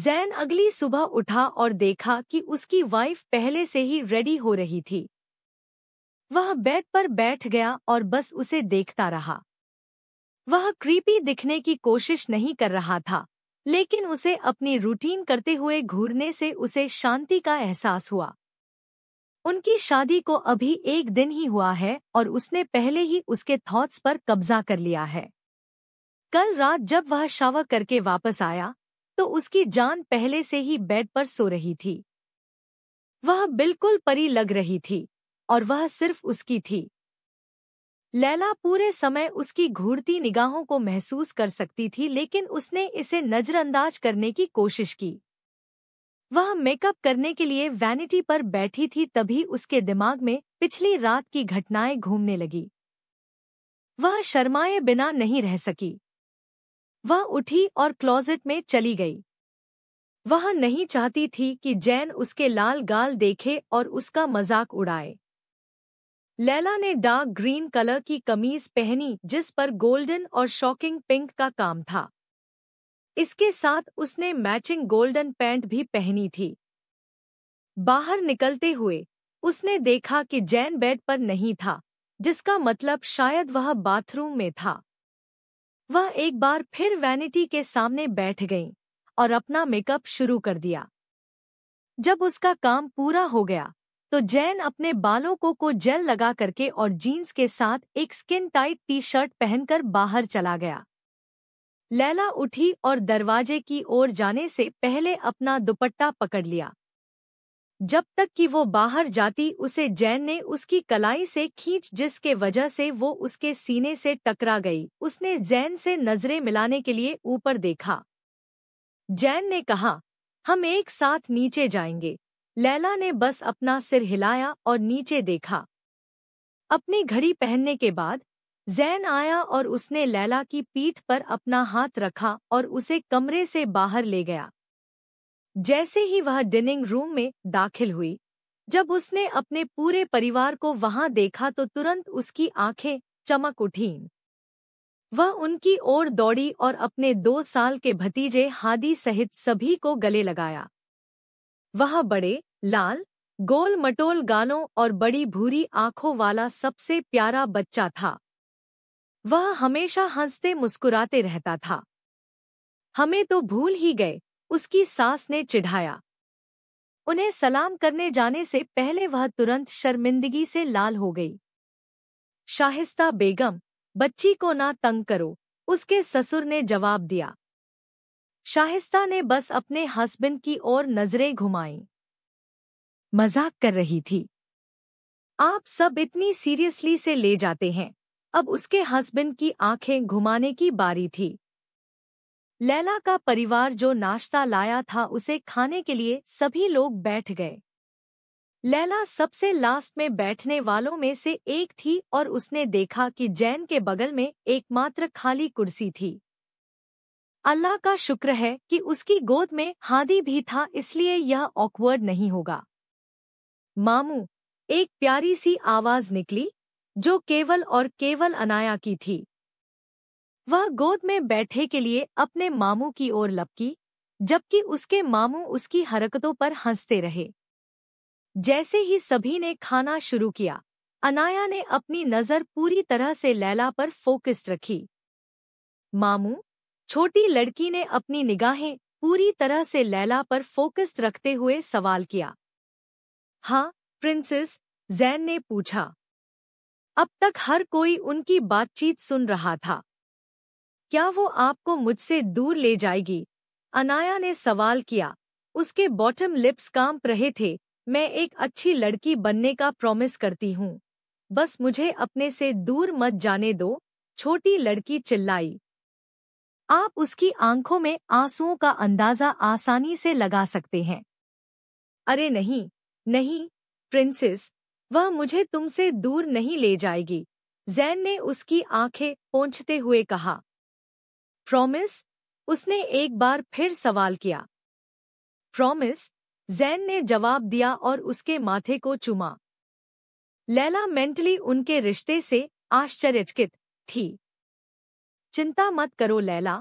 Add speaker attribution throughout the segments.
Speaker 1: जैन अगली सुबह उठा और देखा कि उसकी वाइफ पहले से ही रेडी हो रही थी वह बेड पर बैठ गया और बस उसे देखता रहा वह क्रीपी दिखने की कोशिश नहीं कर रहा था लेकिन उसे अपनी रूटीन करते हुए घूरने से उसे शांति का एहसास हुआ उनकी शादी को अभी एक दिन ही हुआ है और उसने पहले ही उसके थॉट्स पर कब्जा कर लिया है कल रात जब वह शावक करके वापस आया तो उसकी जान पहले से ही बेड पर सो रही थी वह बिल्कुल परी लग रही थी और वह सिर्फ उसकी थी लैला पूरे समय उसकी घूरती निगाहों को महसूस कर सकती थी लेकिन उसने इसे नजरअंदाज करने की कोशिश की वह मेकअप करने के लिए वैनिटी पर बैठी थी तभी उसके दिमाग में पिछली रात की घटनाएं घूमने लगी वह शर्माए बिना नहीं रह सकी वह उठी और क्लोजेट में चली गई वह नहीं चाहती थी कि जैन उसके लाल गाल देखे और उसका मजाक उड़ाए लैला ने डार्क ग्रीन कलर की कमीज पहनी जिस पर गोल्डन और शॉकिंग पिंक का काम था इसके साथ उसने मैचिंग गोल्डन पैंट भी पहनी थी बाहर निकलते हुए उसने देखा कि जैन बेड पर नहीं था जिसका मतलब शायद वह बाथरूम में था वह एक बार फिर वैनिटी के सामने बैठ गई और अपना मेकअप शुरू कर दिया जब उसका काम पूरा हो गया तो जैन अपने बालों को को जेल लगा करके और जीन्स के साथ एक स्किन टाइट टी शर्ट पहनकर बाहर चला गया लैला उठी और दरवाजे की ओर जाने से पहले अपना दुपट्टा पकड़ लिया जब तक कि वो बाहर जाती उसे जैन ने उसकी कलाई से खींच जिसके वजह से वो उसके सीने से टकरा गई उसने जैन से नजरें मिलाने के लिए ऊपर देखा जैन ने कहा हम एक साथ नीचे जाएंगे लैला ने बस अपना सिर हिलाया और नीचे देखा अपनी घड़ी पहनने के बाद जैन आया और उसने लैला की पीठ पर अपना हाथ रखा और उसे कमरे से बाहर ले गया जैसे ही वह डिनिंग रूम में दाखिल हुई जब उसने अपने पूरे परिवार को वहां देखा तो तुरंत उसकी आंखें चमक उठीं। वह उनकी ओर दौड़ी और अपने दो साल के भतीजे हादी सहित सभी को गले लगाया वह बड़े लाल गोल मटोल गालों और बड़ी भूरी आंखों वाला सबसे प्यारा बच्चा था वह हमेशा हंसते मुस्कुराते रहता था हमें तो भूल ही गए उसकी सास ने चिढ़ाया उन्हें सलाम करने जाने से पहले वह तुरंत शर्मिंदगी से लाल हो गई शाहिस्ता बेगम बच्ची को ना तंग करो उसके ससुर ने जवाब दिया शाहिस्ता ने बस अपने हस्बैंड की ओर नजरें घुमाई मजाक कर रही थी आप सब इतनी सीरियसली से ले जाते हैं अब उसके हस्बैंड की आंखें घुमाने की बारी थी लैला का परिवार जो नाश्ता लाया था उसे खाने के लिए सभी लोग बैठ गए लैला सबसे लास्ट में बैठने वालों में से एक थी और उसने देखा कि जैन के बगल में एकमात्र खाली कुर्सी थी अल्लाह का शुक्र है कि उसकी गोद में हादी भी था इसलिए यह ऑकवर्ड नहीं होगा मामू एक प्यारी सी आवाज निकली जो केवल और केवल अनाया की थी वह गोद में बैठे के लिए अपने मामू की ओर लपकी जबकि उसके मामू उसकी हरकतों पर हंसते रहे जैसे ही सभी ने खाना शुरू किया अनाया ने अपनी नज़र पूरी तरह से लैला पर फोकस्ड रखी मामू छोटी लड़की ने अपनी निगाहें पूरी तरह से लैला पर फोकस्ड रखते हुए सवाल किया हाँ प्रिंसेस जैन ने पूछा अब तक हर कोई उनकी बातचीत सुन रहा था क्या वो आपको मुझसे दूर ले जाएगी अनाया ने सवाल किया उसके बॉटम लिप्स कांप रहे थे मैं एक अच्छी लड़की बनने का प्रॉमिस करती हूँ बस मुझे अपने से दूर मत जाने दो छोटी लड़की चिल्लाई आप उसकी आंखों में आंसुओं का अंदाजा आसानी से लगा सकते हैं अरे नहीं नहीं प्रिंसेस वह मुझे तुमसे दूर नहीं ले जाएगी जैन ने उसकी आंखें पोंछते हुए कहा प्रॉमिस उसने एक बार फिर सवाल किया प्रॉमिस जैन ने जवाब दिया और उसके माथे को चुमा लैला मेंटली उनके रिश्ते से आश्चर्यचकित थी चिंता मत करो लैला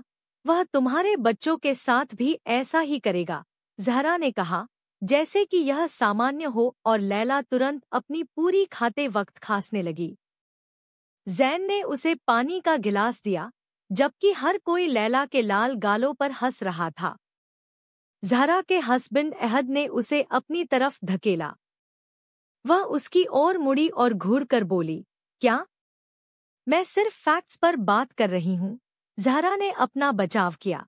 Speaker 1: वह तुम्हारे बच्चों के साथ भी ऐसा ही करेगा जहरा ने कहा जैसे कि यह सामान्य हो और लैला तुरंत अपनी पूरी खाते वक्त खासने लगी जैन ने उसे पानी का गिलास दिया जबकि हर कोई लैला के लाल गालों पर हंस रहा था जहरा के हस्बैंड अहद ने उसे अपनी तरफ धकेला वह उसकी ओर मुड़ी और घूर कर बोली क्या मैं सिर्फ फैक्ट्स पर बात कर रही हूं जहरा ने अपना बचाव किया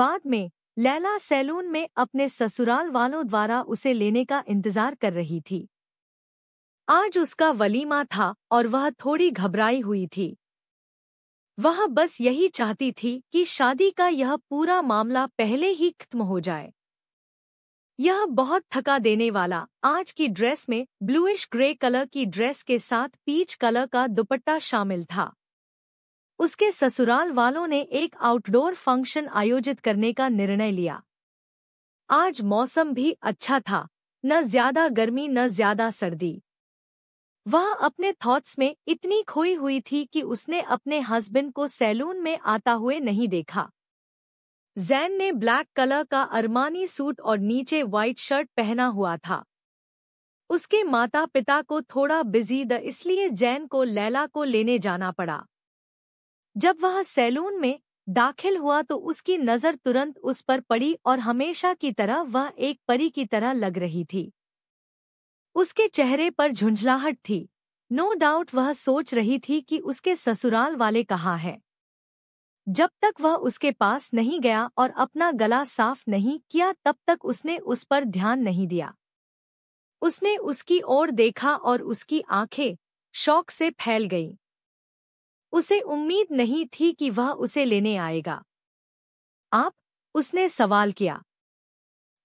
Speaker 1: बाद में लैला सैलून में अपने ससुराल वालों द्वारा उसे लेने का इंतजार कर रही थी आज उसका वलीमा था और वह थोड़ी घबराई हुई थी वह बस यही चाहती थी कि शादी का यह पूरा मामला पहले ही खत्म हो जाए यह बहुत थका देने वाला आज की ड्रेस में ब्लूइश ग्रे कलर की ड्रेस के साथ पीच कलर का दुपट्टा शामिल था उसके ससुराल वालों ने एक आउटडोर फंक्शन आयोजित करने का निर्णय लिया आज मौसम भी अच्छा था न ज्यादा गर्मी न ज्यादा सर्दी वह अपने थॉट्स में इतनी खोई हुई थी कि उसने अपने हस्बैंड को सैलून में आता हुए नहीं देखा जैन ने ब्लैक कलर का अरमानी सूट और नीचे व्हाइट शर्ट पहना हुआ था उसके माता पिता को थोड़ा बिजी द इसलिए जैन को लैला को लेने जाना पड़ा जब वह सैलून में दाखिल हुआ तो उसकी नज़र तुरंत उस पर पड़ी और हमेशा की तरह वह एक परी की तरह लग रही थी उसके चेहरे पर झुंझलाहट थी नो डाउट वह सोच रही थी कि उसके ससुराल वाले कहाँ हैं जब तक वह उसके पास नहीं गया और अपना गला साफ नहीं किया तब तक उसने उस पर ध्यान नहीं दिया उसने उसकी ओर देखा और उसकी आंखें शौक से फैल गईं। उसे उम्मीद नहीं थी कि वह उसे लेने आएगा आप उसने सवाल किया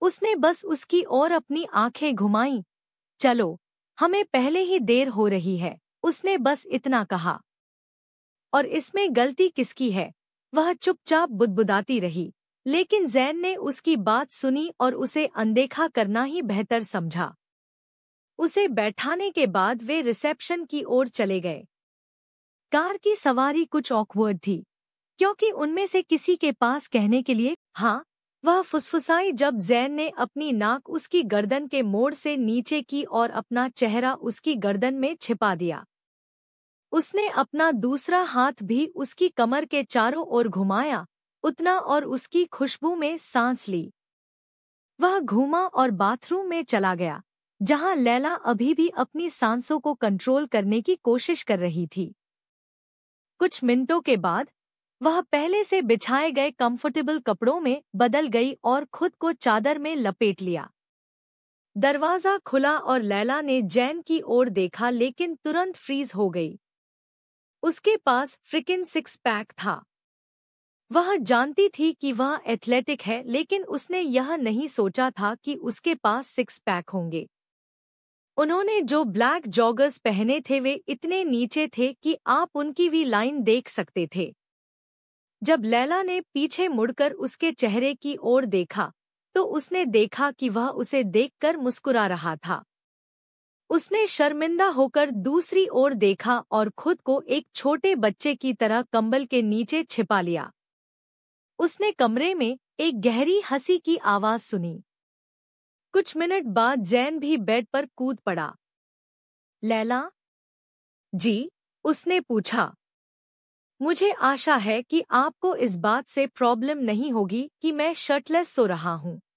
Speaker 1: उसने बस उसकी ओर अपनी आंखें घुमाईं चलो हमें पहले ही देर हो रही है उसने बस इतना कहा और इसमें गलती किसकी है वह चुपचाप बुदबुदाती रही लेकिन जैन ने उसकी बात सुनी और उसे अनदेखा करना ही बेहतर समझा उसे बैठाने के बाद वे रिसेप्शन की ओर चले गए कार की सवारी कुछ ऑकवर्ड थी क्योंकि उनमें से किसी के पास कहने के लिए हाँ वह फुसफुसाई जब जैन ने अपनी नाक उसकी गर्दन के मोड़ से नीचे की और अपना चेहरा उसकी गर्दन में छिपा दिया उसने अपना दूसरा हाथ भी उसकी कमर के चारों ओर घुमाया उतना और उसकी खुशबू में सांस ली वह घूमा और बाथरूम में चला गया जहां लैला अभी भी अपनी सांसों को कंट्रोल करने की कोशिश कर रही थी कुछ मिनटों के बाद वह पहले से बिछाए गए कंफर्टेबल कपड़ों में बदल गई और खुद को चादर में लपेट लिया दरवाजा खुला और लैला ने जैन की ओर देखा लेकिन तुरंत फ्रीज हो गई उसके पास फ्रिकिन सिक्स पैक था वह जानती थी कि वह एथलेटिक है लेकिन उसने यह नहीं सोचा था कि उसके पास सिक्स पैक होंगे उन्होंने जो ब्लैक जॉगर्स पहने थे वे इतने नीचे थे कि आप उनकी भी लाइन देख सकते थे जब लैला ने पीछे मुड़कर उसके चेहरे की ओर देखा तो उसने देखा कि वह उसे देखकर मुस्कुरा रहा था उसने शर्मिंदा होकर दूसरी ओर देखा और खुद को एक छोटे बच्चे की तरह कंबल के नीचे छिपा लिया उसने कमरे में एक गहरी हंसी की आवाज सुनी कुछ मिनट बाद जैन भी बेड पर कूद पड़ा लैला जी उसने पूछा मुझे आशा है कि आपको इस बात से प्रॉब्लम नहीं होगी कि मैं शर्टलेस सो रहा हूँ